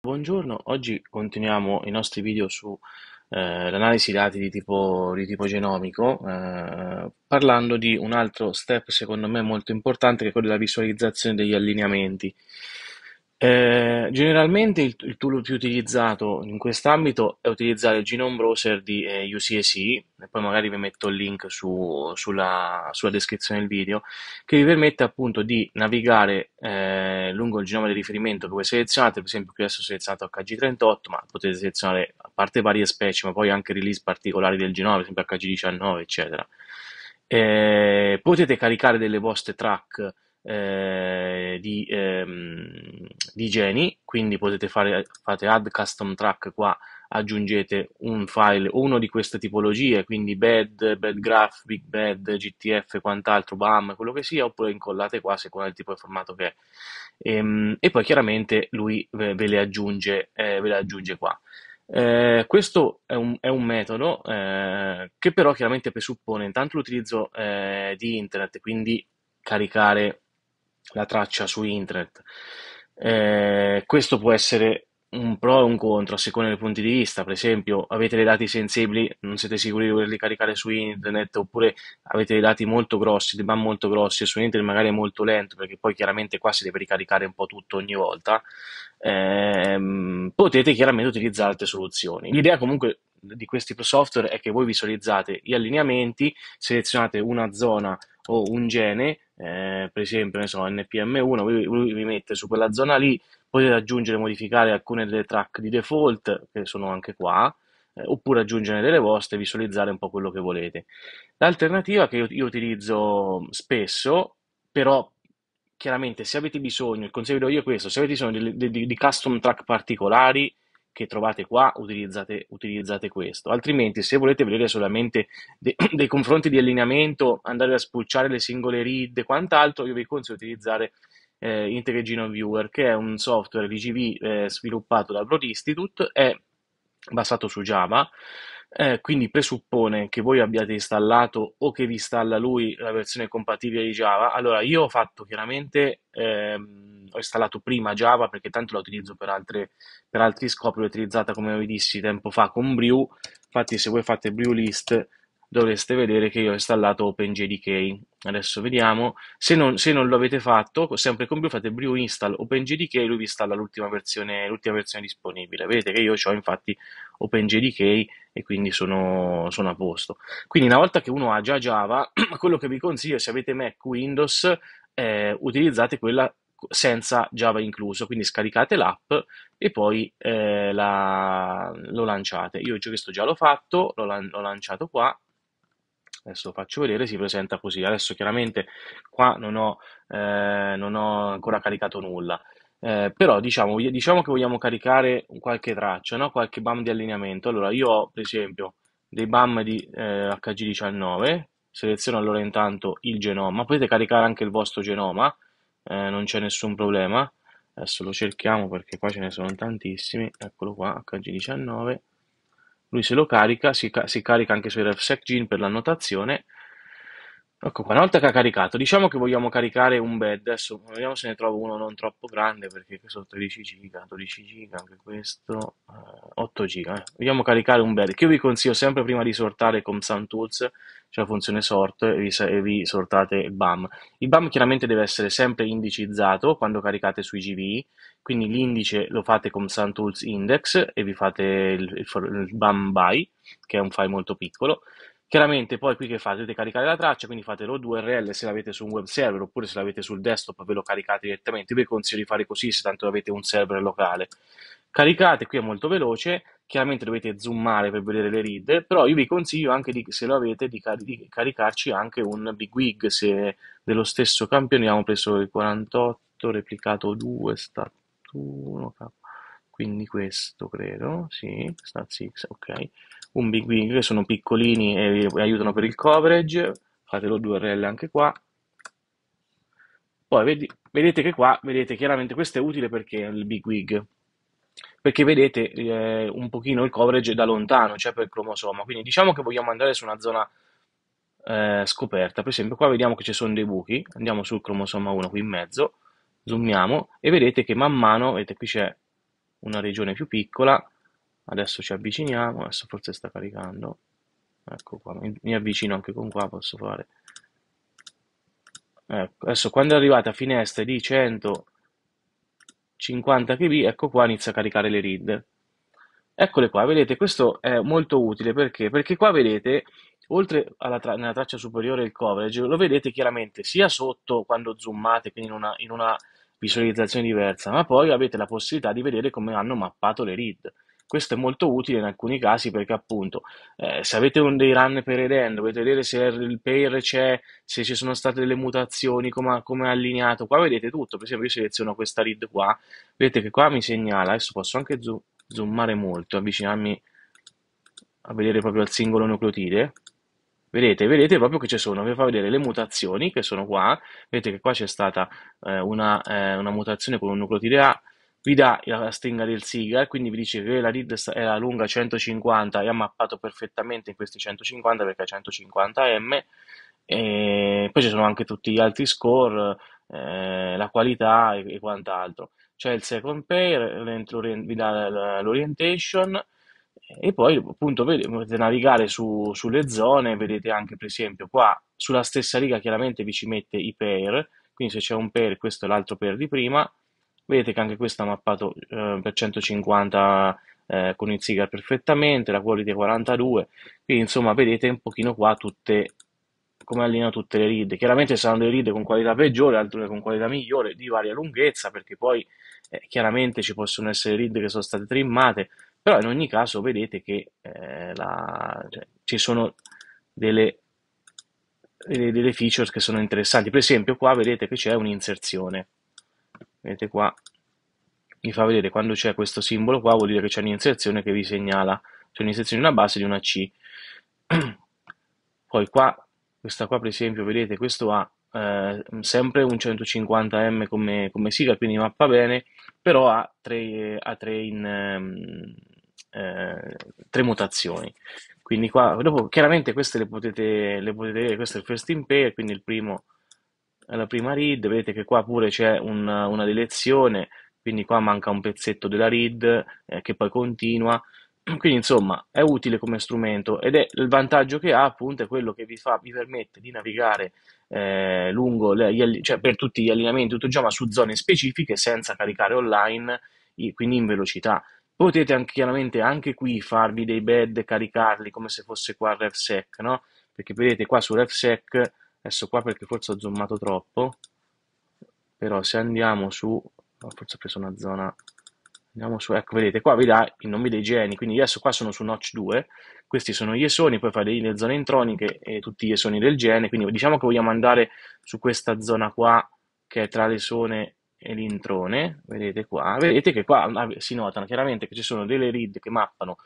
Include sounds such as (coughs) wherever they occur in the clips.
Buongiorno, oggi continuiamo i nostri video sull'analisi eh, dati di tipo, di tipo genomico eh, parlando di un altro step secondo me molto importante che è quello della visualizzazione degli allineamenti. Eh, generalmente il, il tool più utilizzato in quest'ambito è utilizzare il Genome Browser di eh, UCSI, e poi magari vi metto il link su- sulla, sulla descrizione del video, che vi permette appunto di navigare eh, lungo il genoma di riferimento che voi selezionate, per esempio qui adesso ho selezionato HG38, ma potete selezionare a parte varie specie, ma poi anche release particolari del genoma, per esempio HG19, eccetera. Eh, potete caricare delle vostre track eh, di, ehm, di Geni, quindi potete fare fate add custom track qua, aggiungete un file uno di queste tipologie, quindi bed, bed graph, big bed, gtf, quant'altro, bam, quello che sia, oppure incollate qua secondo il tipo di formato che è. E, ehm, e poi chiaramente lui ve, ve, le, aggiunge, eh, ve le aggiunge qua. Eh, questo è un, è un metodo eh, che però chiaramente presuppone intanto l'utilizzo eh, di internet, quindi caricare la traccia su internet. Eh, questo può essere un pro e un contro a seconda dei punti di vista. Per esempio, avete dei dati sensibili, non siete sicuri di volerli caricare su internet, oppure avete dei dati molto grossi, dei ban molto grossi e su internet magari è molto lento, perché poi chiaramente qua si deve ricaricare un po' tutto ogni volta. Eh, potete chiaramente utilizzare altre soluzioni. L'idea comunque di questi software è che voi visualizzate gli allineamenti, selezionate una zona o un gene eh, per esempio, ne so, NPM1, lui, lui vi mette su quella zona lì, potete aggiungere e modificare alcune delle track di default, che sono anche qua, eh, oppure aggiungere delle vostre e visualizzare un po' quello che volete. L'alternativa che io, io utilizzo spesso, però chiaramente se avete bisogno, il consiglio che do io è questo, se avete bisogno di, di, di custom track particolari, che trovate qua utilizzate, utilizzate questo, altrimenti se volete vedere solamente de (coughs) dei confronti di allineamento, andare a spulciare le singole read e quant'altro, io vi consiglio di utilizzare eh, Integrigino Viewer, che è un software VGV eh, sviluppato dal Broad Institute, è basato su Java, eh, quindi presuppone che voi abbiate installato o che vi installa lui la versione compatibile di Java. Allora, io ho fatto chiaramente ehm, ho installato prima Java perché tanto la utilizzo per, altre, per altri scopi, l'ho utilizzata come vi dissi tempo fa con Brew, infatti se voi fate Brew List dovreste vedere che io ho installato OpenJDK. Adesso vediamo, se non, se non lo avete fatto, sempre con Brew fate Brew install OpenJDK, lui vi installa l'ultima versione, l'ultima versione disponibile. Vedete che io ho infatti OpenJDK e quindi sono, sono, a posto. Quindi una volta che uno ha già Java, (clears throat) quello che vi consiglio se avete Mac Windows, eh, utilizzate quella senza Java incluso, quindi scaricate l'app e poi eh, la, lo lanciate. Io questo già l'ho fatto, l'ho, l'ho lanciato qua, adesso lo faccio vedere, si presenta così. Adesso chiaramente qua non ho, eh, non ho ancora caricato nulla, eh, però diciamo, diciamo, che vogliamo caricare qualche traccia, no? qualche BAM di allineamento. Allora io ho per esempio dei BAM di eh, HG19, seleziono allora intanto il genoma, potete caricare anche il vostro genoma, eh, non c'è nessun problema adesso lo cerchiamo perché qua ce ne sono tantissimi eccolo qua hg19 lui se lo carica si, ca si carica anche sui refsec per l'annotazione Ecco qua, una volta che ha caricato, diciamo che vogliamo caricare un bed, adesso vediamo se ne trovo uno non troppo grande, perché questo 13 giga, 12 giga, anche questo, eh, 8 giga, eh. vogliamo caricare un bed, che io vi consiglio sempre prima di sortare con SunTools, c'è cioè la funzione sort, e vi, e vi sortate il BAM. Il BAM chiaramente deve essere sempre indicizzato quando caricate sui GVI, quindi l'indice lo fate con SunTools Index e vi fate il, il, il BAM by, che è un file molto piccolo, Chiaramente poi qui che fate? Dovete caricare la traccia, quindi fate lo URL se l'avete su un web server oppure se l'avete sul desktop ve lo caricate direttamente. Io Vi consiglio di fare così se tanto avete un server locale. Caricate, qui è molto veloce, chiaramente dovete zoomare per vedere le read, però io vi consiglio anche di, se lo avete di, car- di caricarci anche un bigwig se dello stesso campione abbiamo preso il 48 replicato 2 stat 1 quindi questo credo, sì, stat 6, ok un big wing che sono piccolini e aiutano per il coverage, fatelo 2RL anche qua. Poi vedi, vedete che qua, vedete chiaramente questo è utile perché è il big wing, perché vedete eh, un pochino il coverage da lontano, cioè per il cromosoma, quindi diciamo che vogliamo andare su una zona eh, scoperta, per esempio qua vediamo che ci sono dei buchi, andiamo sul cromosoma 1 qui in mezzo, zoomiamo e vedete che man mano, vedete qui c'è una regione più piccola, adesso ci avviciniamo adesso forse sta caricando ecco qua mi avvicino anche con qua posso fare ecco adesso quando è arrivata a finestre di 150 kb ecco qua inizia a caricare le read eccole qua vedete questo è molto utile perché perché qua vedete oltre alla tra nella traccia superiore il coverage lo vedete chiaramente sia sotto quando zoomate quindi in una, in una visualizzazione diversa ma poi avete la possibilità di vedere come hanno mappato le read questo è molto utile in alcuni casi perché appunto eh, se avete un dei run per ed dovete vedere se il pair c'è, se ci sono state delle mutazioni, come, è allineato. Qua vedete tutto, per esempio io seleziono questa read qua, vedete che qua mi segnala, adesso posso anche zoom, zoomare molto, avvicinarmi a vedere proprio al singolo nucleotide. Vedete, vedete proprio che ci sono, vi fa vedere le mutazioni che sono qua, vedete che qua c'è stata eh, una, eh, una mutazione con un nucleotide A, vi dà la stringa del sigar, quindi vi dice che la lead era lunga 150 e ha mappato perfettamente in questi 150 perché ha 150 M. E poi ci sono anche tutti gli altri score, eh, la qualità e, e quant'altro. C'è il second pair, vi dà l'orientation e poi appunto potete navigare su, sulle zone, vedete anche per esempio qua sulla stessa riga chiaramente vi ci mette i pair, quindi se c'è un pair questo è l'altro pair di prima, Vedete che anche questo ha mappato eh, per 150 eh, con il SIGAR perfettamente, la quality 42, quindi insomma vedete un pochino qua tutte come allineano tutte le ride. Chiaramente saranno delle ride con qualità peggiore, altre con qualità migliore, di varia lunghezza, perché poi eh, chiaramente ci possono essere ride che sono state trimmate, però in ogni caso vedete che eh, la, cioè, ci sono delle, delle, delle feature che sono interessanti. Per esempio qua vedete che c'è un'inserzione vedete qua mi fa vedere quando c'è questo simbolo qua vuol dire che c'è un'inserzione che vi segnala c'è un'inserzione di una base di una C (clears throat) poi qua questa qua per esempio vedete questo ha eh, sempre un 150M come, come, sigla quindi mappa bene però ha tre, ha tre, in, ehm, eh, tre mutazioni quindi qua dopo chiaramente queste le potete, le potete vedere questo è il first in pay quindi il primo alla prima read, vedete che qua pure c'è un- una delezione, quindi qua manca un pezzetto della read eh, che poi continua. (clears throat) Quindi insomma è utile come strumento ed è il vantaggio che ha appunto è quello che vi, fa, vi permette di navigare eh, lungo le- gli cioè per tutti gli allineamenti, tutto già, ma su zone specifiche senza caricare online, i- quindi in velocità. Potete anche, chiaramente anche qui farvi dei bed, caricarli come se fosse qua il RefSec, no? Perché vedete qua su RefSec adesso qua perché forse ho zoomato troppo però se andiamo su oh, forse ho preso una zona andiamo su, ecco vedete qua vi dà i nomi dei geni quindi adesso qua sono su notch 2 questi sono gli esoni, poi fare le zone introniche e tutti gli esoni del gene quindi diciamo che vogliamo andare su questa zona qua che è tra l'esone e l'introne, vedete qua, vedete che qua ah, si notano chiaramente che ci sono delle read che mappano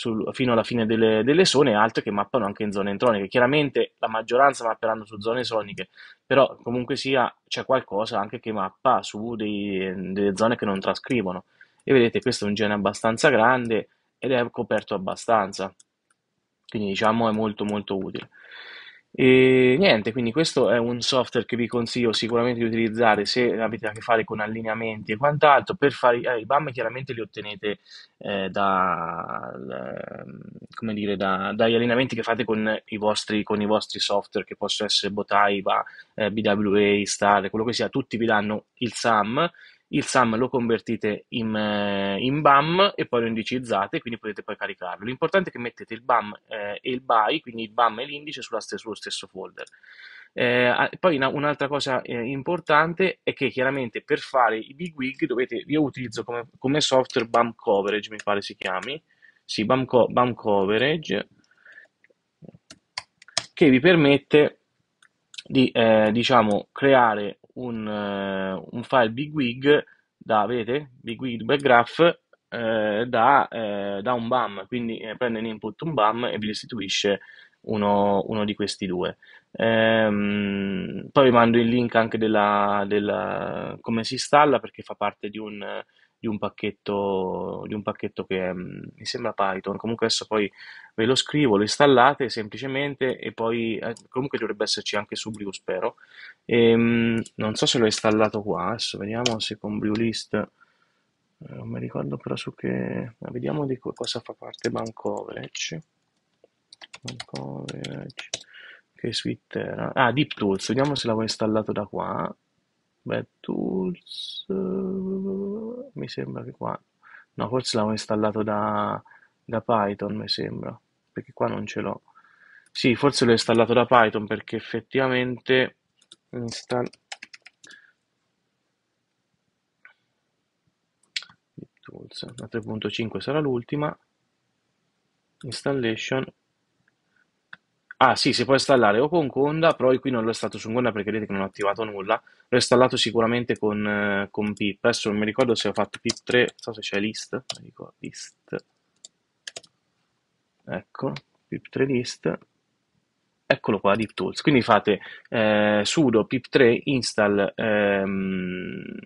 sul, fino alla fine delle, delle zone e altre che mappano anche in zone entroniche. Chiaramente la maggioranza mapperanno su zone soniche, però comunque sia c'è qualcosa anche che mappa su dei, delle zone che non trascrivono. E vedete, questo è un gene abbastanza grande ed è coperto abbastanza. Quindi diciamo è molto molto utile. E niente, quindi questo è un software che vi consiglio sicuramente di utilizzare se avete a che fare con allineamenti e quant'altro. Per fare eh, i BAM chiaramente li ottenete eh, da, da- come dire, da- dagli allineamenti che fate con i vostri, con i vostri software, che possono essere Botaiba, eh, BWA, Star, quello che sia, tutti vi danno il SAM il SAM lo convertite in, eh, in, BAM e poi lo indicizzate, quindi potete poi caricarlo. L'importante è che mettete il BAM eh, e il BY, quindi il BAM e l'indice st- sullo stesso folder. Eh, poi una, un'altra cosa eh, importante è che chiaramente per fare i bigwig dovete, io utilizzo come, come, software BAM Coverage, mi pare si chiami, sì, BAM, co- BAM Coverage, che vi permette di eh, diciamo creare un, eh, un file bigwig da, vedete, bigwig backgraph eh, da, eh, da, un BAM, quindi eh, prende in input un BAM e vi restituisce uno, uno di questi due. Ehm, poi vi mando il link anche della, della, come si installa perché fa parte di un di un pacchetto, di un pacchetto che è, mm, mi sembra Python, comunque adesso poi ve lo scrivo, lo installate semplicemente e poi eh, comunque dovrebbe esserci anche su Brew spero. E, ehm, non so se l'ho installato qua, adesso vediamo se con Brewlist, eh, non mi ricordo però su che, vediamo di cosa fa parte Banco Overage. Banco Overage. Che suite era? Ah, Deep Tools, vediamo se l'avevo installato da qua. Beh, tools mi sembra che qua... No, forse l'avevo installato da, da Python, mi sembra, perché qua non ce l'ho. Sì, forse l'ho installato da Python perché effettivamente install... la 3.5 sarà l'ultima installation Ah sì, si può installare o con Conda, però qui non l'ho installato su Conda perché vedete che non ho attivato nulla. L'ho installato sicuramente con, eh, con Pip. Adesso non mi ricordo se ho fatto Pip 3, non so se c'è list. Non list. Ecco, Pip 3 list. Eccolo qua, DeepTools. Quindi fate eh, sudo pip3 install, ehm,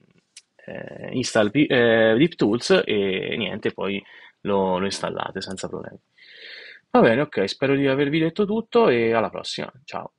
eh, install eh, DeepTools e niente, poi lo, lo installate senza problemi. Va bene, ok, spero di avervi detto tutto e alla prossima. Ciao.